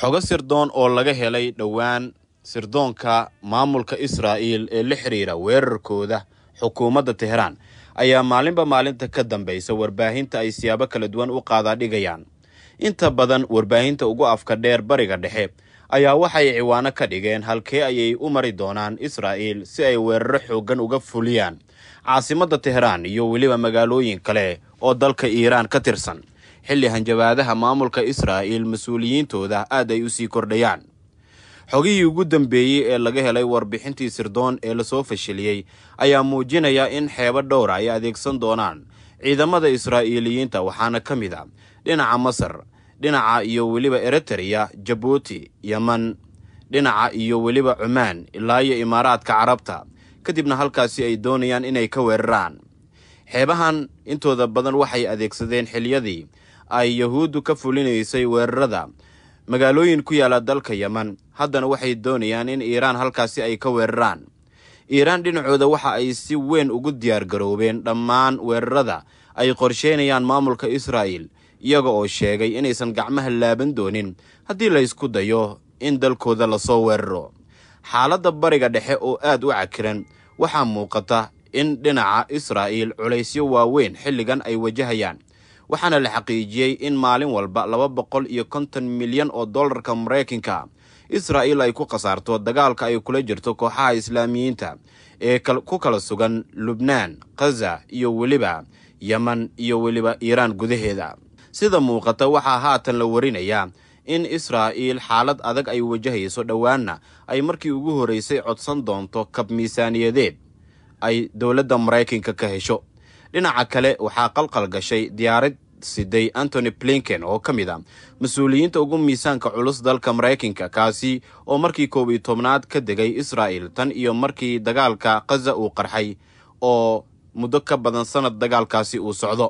xogo sirdoon oo laga helay dhowaan sirdoonka maamulka israa'iil ee la xidhiira weerarkooda xukuumadda teheraan ayaa maalinba maalinta ka dambaysa warbaahinta ay siyaabo kala duwan u qaadaadhigayaan inta badan warbaahinta ugu afka dheer bariga dhexe ayaa waxay ciwaano ka dhigeen halkee ayay u mari doonaan israa'iil si ay weeraro xooggan uga fuliyaan caasimadda teheraan iyo weliba magaalooyin kale oo dalka iiraan ka tirsan xilli hanjabaadaha maamulka israa'iil mas-uuliyiintooda aad ay u sii kordhayaan xogihii ugu dambeeyey ee laga helay warbixintii sirdoon ee lasoo fashiliyey ayaa muujinaya in xeebo dhowra ah ay adeegsan doonaan ciidamada israa'iiliyiinta waxaana ka mid a ah dhinaca masar dhinaca iyo weliba eritrea jabuuti yeman dhinaca iyo weliba cumaan ilaa iyo imaaraadka carabta kadibna halkaasi ay doonayaan inay ka weeraraan xeebahan intooda badan waxay adeegsadeen xiliyadii ay yahuuddu ka fulinaysay weerarada magaalooyin ku yaala dalka yeman haddana waxay doonayaan in iiraan halkaasi ay ka weeraraan iiraan dhinacooda waxa ay si weyn ugu diyaar garoobeen dhammaan weerarada ay qorsheynayaan maamulka israa'iil iyaga oo sheegay inaysan gacmaha laaban doonin haddii laysku dayo in dalkooda lasoo weeraro xaaladda bariga dhexe oo aad u cakiran waxaa muuqata in dhinaca israa'iil culaysyo waaweyn xilligan ay wajahayaan waxaana la xaqiijiyey in maalin walba laba boqol iyo konton milyan oo dollarka maraykanka israa'iil ay ku khasaarto dagaalka ay kula jirto kooxaha islaamiyiinta ee ku kala sugan lubnaan khaza iyo weliba yeman iyo weliba iiraan gudaheeda sida muuqata waxaa haatan la warinayaa in israa'iil xaalad adag ay wajahayso dhowaanna ay markii ugu horraysay codsan doonto kab miisaaniyadeed ay dowladda maraykanka ka hesho dhinaca kale waxaa qalqal gashay diyaarad siday antony blinken oo ka mid a ah mas-uuliyiinta ugu miisaanka culus dalka maraykanka kaasi oo markii koob iyo tobnaad ka degay israa'il tan iyo markii dagaalka khaza uu qarxay oo muddo ka badan sannad dagaalkaasi uu socdo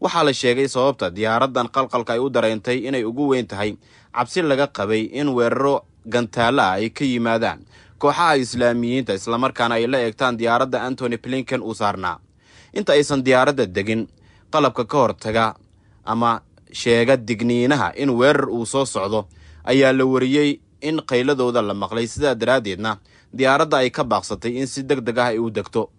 waxaa la sheegay sababta diyaaraddan qalqalka ay u dareentay inay ugu weyn tahay cabsi laga qabay in weeraro gantaala ah ay ka yimaadaan kooxaha islaamiyiinta islamarkaana ay la eegtaan diyaaradda antony blinken uu saarnaa inta aysan diyaaradda degin qalabka ka hortaga ama sheega digniinaha in weerar uu soo socdo ayaa la wariyey in qayladooda la maqlay sidaa daraaddeedna diyaaradda ay ka baaqsatay in si deg deg ah ay u degto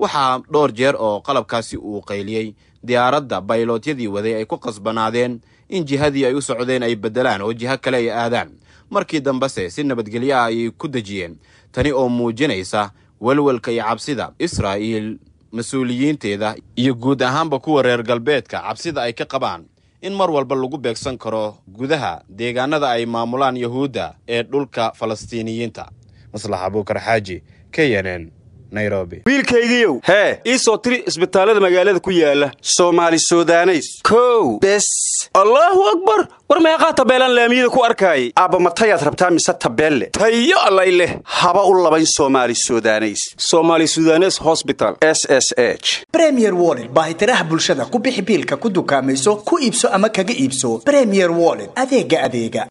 waxaa dhowr jeer oo qalabkaasi uu qayliyey diyaaradda baylootyadii waday ay ku qasbanaadeen in jihadii ay u socdeen ay beddelaan oo jiho kale ay aadaan markii dambese si nabadgelyo ah ayay ku dejiyeen tani oo muujinaysa welwelka iyo cabsida israa'iil mas-uuliyiinteeda iyo guud ahaanba kuwa reer galbeedka cabsida ay ka qabaan in mar walba lagu beegsan karo gudaha deegaanada ay maamulaan yahuudda ee dhulka falastiiniyiinta maslax abuukar xaaji k nn wiilkaygiiow hee ii soo tiri isbitaallada magaalada ku yaala soomaali sudaneys kow bes allaahu akbar war meeqaa tabeelaan laamiyada ku arkaayay aabba matayaad rabtaa mise tabeelle tayo allay leh haba u labayn somali sudaneys somaali sudanes hosbital s s h bremier woled baahitiraha bulshada ku bixi biilka ku dukaamayso ku iibso ama kaga iibso bremier woled adeega adeega